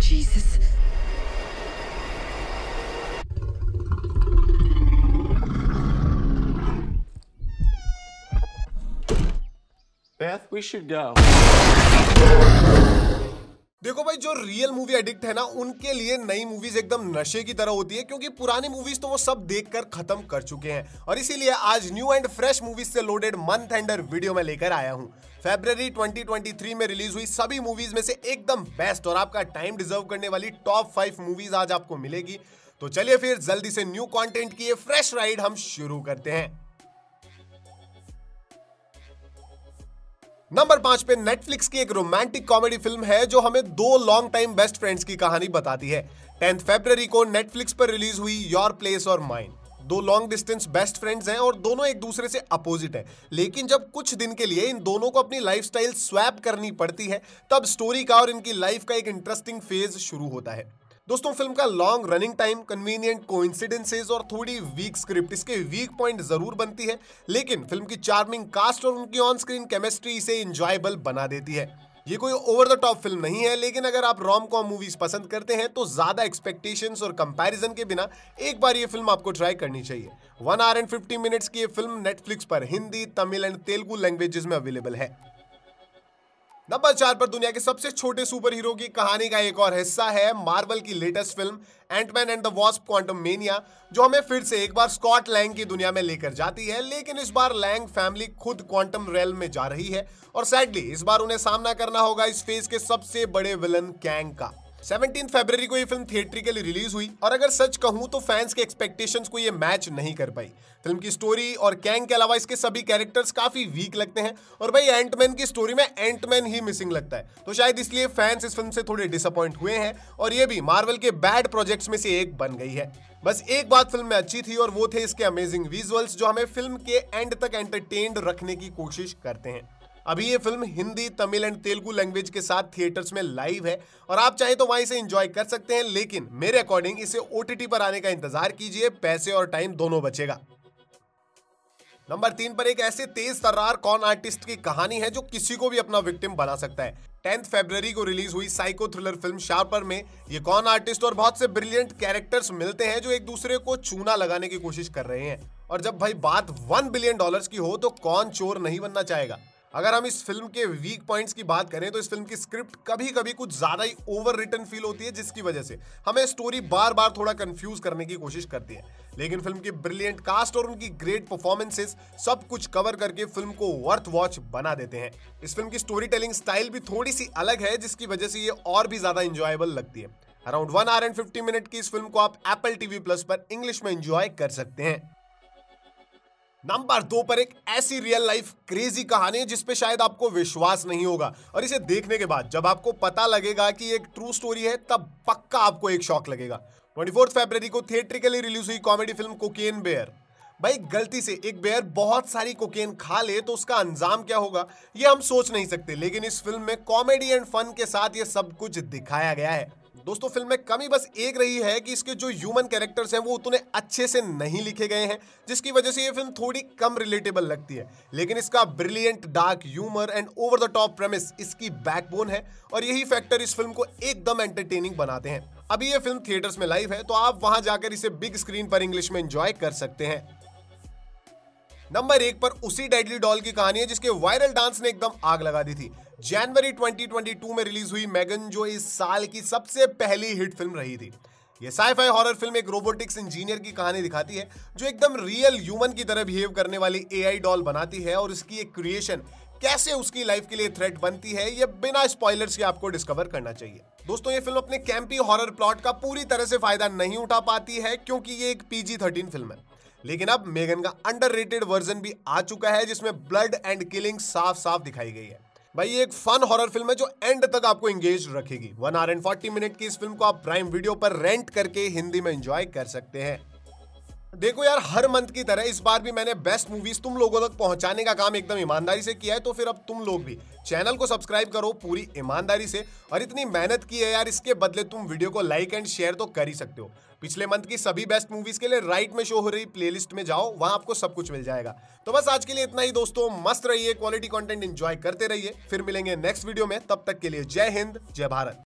Jesus. Beth, we should go. देखो भाई जो रियल मूवी एडिक्ट है ना उनके लिए नई मूवीज एकदम नशे की तरह होती है क्योंकि पुरानी मूवीज तो वो सब देखकर खत्म कर चुके हैं और इसीलिए आज न्यू एंड फ्रेश मूवीज से लोडेड मंथ एंडर वीडियो में लेकर आया हूँ फेब्रवरी 2023 में रिलीज हुई सभी मूवीज में से एकदम बेस्ट और आपका टाइम डिजर्व करने वाली टॉप फाइव मूवीज आज आपको मिलेगी तो चलिए फिर जल्दी से न्यू कॉन्टेंट की ये फ्रेश राइड हम शुरू करते हैं नंबर पांच पे नेटफ्लिक्स की एक रोमांटिक कॉमेडी फिल्म है जो हमें दो लॉन्ग टाइम बेस्ट फ्रेंड्स की कहानी बताती है टेंथ फेब्रवरी को नेटफ्लिक्स पर रिलीज हुई योर प्लेस और माइंड दो लॉन्ग डिस्टेंस बेस्ट फ्रेंड्स हैं और दोनों एक दूसरे से अपोजिट हैं लेकिन जब कुछ दिन के लिए इन दोनों को अपनी लाइफस्टाइल स्वैप करनी पड़ती है तब स्टोरी का और इनकी लाइफ का एक इंटरेस्टिंग फेज शुरू होता है दोस्तों फिल्म का long running time convenient coincidences और थोड़ी वीक स्क्रिप्ट इसके वीक पॉइंट जरूर बनती है लेकिन फिल्म की चार्मिंग कास्ट और उनकी ऑन स्क्रीन केमिस्ट्री इसे इंजॉयबल बना देती है ये कोई ओवर द टॉप फिल्म नहीं है लेकिन अगर आप रॉम कॉम मूवीज पसंद करते हैं तो ज्यादा एक्सपेक्टेशंस और कंपैरिजन के बिना एक बार ये फिल्म आपको ट्राई करनी चाहिए one hour and fifty minutes की ये फिल्म नेटफ्लिक्स पर हिंदी तमिल एंड तेलुगु लैंग्वेजेस में अवेलेबल है नंबर चार पर दुनिया के सबसे छोटे सुपर हीरो की कहानी का एक और हिस्सा है मार्वल की latest film Ant Man and the Wasp Quantumania जो हमें फिर से एक बार स्कॉट लैंग की दुनिया में लेकर जाती है लेकिन इस बार लैंग फैमिली खुद क्वांटम रेल में जा रही है और सैडली इस बार उन्हें सामना करना होगा इस फेज के सबसे बड़े विलन कैंग का सेवनटीन फेबर को ये फिल्म थिएट्रिकली रिलीज हुई और अगर सच कहूँ तो फैंस के एक्सपेक्टेशन को ये मैच नहीं कर पाई फिल्म की स्टोरी और कैंग के अलावा इसके सभी कैरेक्टर्स काफी वीक लगते हैं और भाई एंटमैन की स्टोरी में एंटमैन ही मिसिंग लगता है तो शायद इसलिए फैंस इस फिल्म से थोड़े डिसअपॉइंट हुए हैं और ये भी मार्वल के बैड प्रोजेक्ट्स में से एक बन गई है बस एक बात फिल्म में अच्छी थी और वो थे इसके अमेजिंग विजुअल्स जो हमें फिल्म के एंड तक एंटरटेन रखने की कोशिश करते हैं अभी ये film Hindi Tamil and Telugu language के साथ थिएटर्स में लाइव है और आप चाहें तो वहीं से इंजॉय कर सकते हैं लेकिन मेरे अकॉर्डिंग इसे ओ पर आने का इंतजार कीजिए पैसे और टाइम दोनों बचेगा नंबर तीन पर एक ऐसे तेज तर्रार कौन आर्टिस्ट की कहानी है जो किसी को भी अपना विक्टिम बना सकता है टेंथ फेब्रवरी को रिलीज हुई साइको थ्रिलर फिल्म शार्पर में ये कौन आर्टिस्ट और बहुत से ब्रिलियंट कैरेक्टर्स मिलते हैं जो एक दूसरे को चूना लगाने की कोशिश कर रहे हैं और जब भाई बात वन बिलियन डॉलर्स की हो तो कौन चोर नहीं बनना चाहेगा अगर हम इस फिल्म के वीक पॉइंट्स की बात करें तो इस फिल्म की स्क्रिप्ट कभी कभी कुछ ज्यादा ही ओवर रिटर्न फील होती है जिसकी वजह से हमें स्टोरी बार बार थोड़ा कंफ्यूज करने की कोशिश करती है लेकिन फिल्म की ब्रिलियंट कास्ट और उनकी ग्रेट परफॉर्मेंसेस सब कुछ कवर करके फिल्म को वर्थ वॉच बना देते हैं इस फिल्म की स्टोरी टेलिंग स्टाइल भी थोड़ी सी अलग है जिसकी वजह से ये और भी ज्यादा इंजॉयबल लगती है around one hour and fifty minute की इस फिल्म को आप एप्पल टीवी प्लस पर इंग्लिश में इंजॉय कर सकते हैं नंबर दो पर एक ऐसी रियल लाइफ क्रेजी कहानी है जिसपे शायद आपको विश्वास नहीं होगा और इसे देखने के बाद जब आपको पता लगेगा कि एक ट्रू स्टोरी है तब पक्का आपको एक शॉक लगेगा ट्वेंटी फोर्थ फेब्रवरी को थिएट्रिकली रिलीज हुई कॉमेडी फिल्म कोकेन बेयर भाई गलती से एक बेयर बहुत सारी कोकेन खा ले तो उसका अंजाम क्या होगा ये हम सोच नहीं सकते लेकिन इस फिल्म में कॉमेडी एंड फन के साथ ये सब कुछ दिखाया गया है दोस्तों फिल्म में कमी बस एक रही है कि इसके जो ह्यूमन कैरेक्टर्स हैं वो उतने अच्छे से नहीं लिखे गए हैं जिसकी वजह से ये फिल्म थोड़ी कम रिलेटेबल लगती है लेकिन इसका brilliant dark humour and over the top premise इसकी बैकबोन है और यही फैक्टर इस फिल्म को एकदम एंटरटेनिंग बनाते हैं अभी ये फिल्म थिएटर्स में लाइव है तो आप वहां जाकर इसे बिग स्क्रीन पर इंग्लिश में एंजॉय कर सकते हैं नंबर एक पर उसी डेडली डॉल की कहानी है जिसके वायरल डांस ने एकदम आग लगा दी थी जनवरी 2022 में रिलीज हुई मैगन जो इस साल की सबसे पहली हिट फिल्म रही थी ये साइफाई हॉरर फिल्म एक रोबोटिक्स इंजीनियर की कहानी दिखाती है जो एकदम रियल ह्यूमन की तरह बिहेव करने वाली एआई डॉल बनाती है और इसकी एक क्रिएशन कैसे उसकी लाइफ के लिए थ्रेट बनती है ये बिना स्पॉयलर्स के आपको डिस्कवर करना चाहिए दोस्तों ये फिल्म अपने कैंपी हॉरर प्लॉट का पूरी तरह से फायदा नहीं उठा पाती है क्योंकि ये एक पीजी थर्टीन फिल्म है लेकिन अब मेगन का अंडर वर्जन भी आ चुका है जिसमें ब्लड एंड किलिंग साफ साफ दिखाई गई है भाई ये एक फन हॉरर फिल्म है जो एंड तक आपको एंगेज रखेगी one hour and forty minute की इस फिल्म को आप प्राइम वीडियो पर रेंट करके हिंदी में एंजॉय कर सकते हैं देखो यार हर मंथ की तरह इस बार भी मैंने बेस्ट मूवीज तुम लोगों तक पहुंचाने का काम एकदम ईमानदारी से किया है तो फिर अब तुम लोग भी चैनल को सब्सक्राइब करो पूरी ईमानदारी से और इतनी मेहनत की है यार इसके बदले तुम वीडियो को लाइक एंड शेयर तो कर ही सकते हो पिछले मंथ की सभी बेस्ट मूवीज के लिए राइट में शो हो रही प्लेलिस्ट में जाओ वहां आपको सब कुछ मिल जाएगा तो बस आज के लिए इतना ही दोस्तों मस्त रहिए क्वालिटी कंटेंट एंजॉय करते रहिए फिर मिलेंगे नेक्स्ट वीडियो में तब तक के लिए जय हिंद जय भारत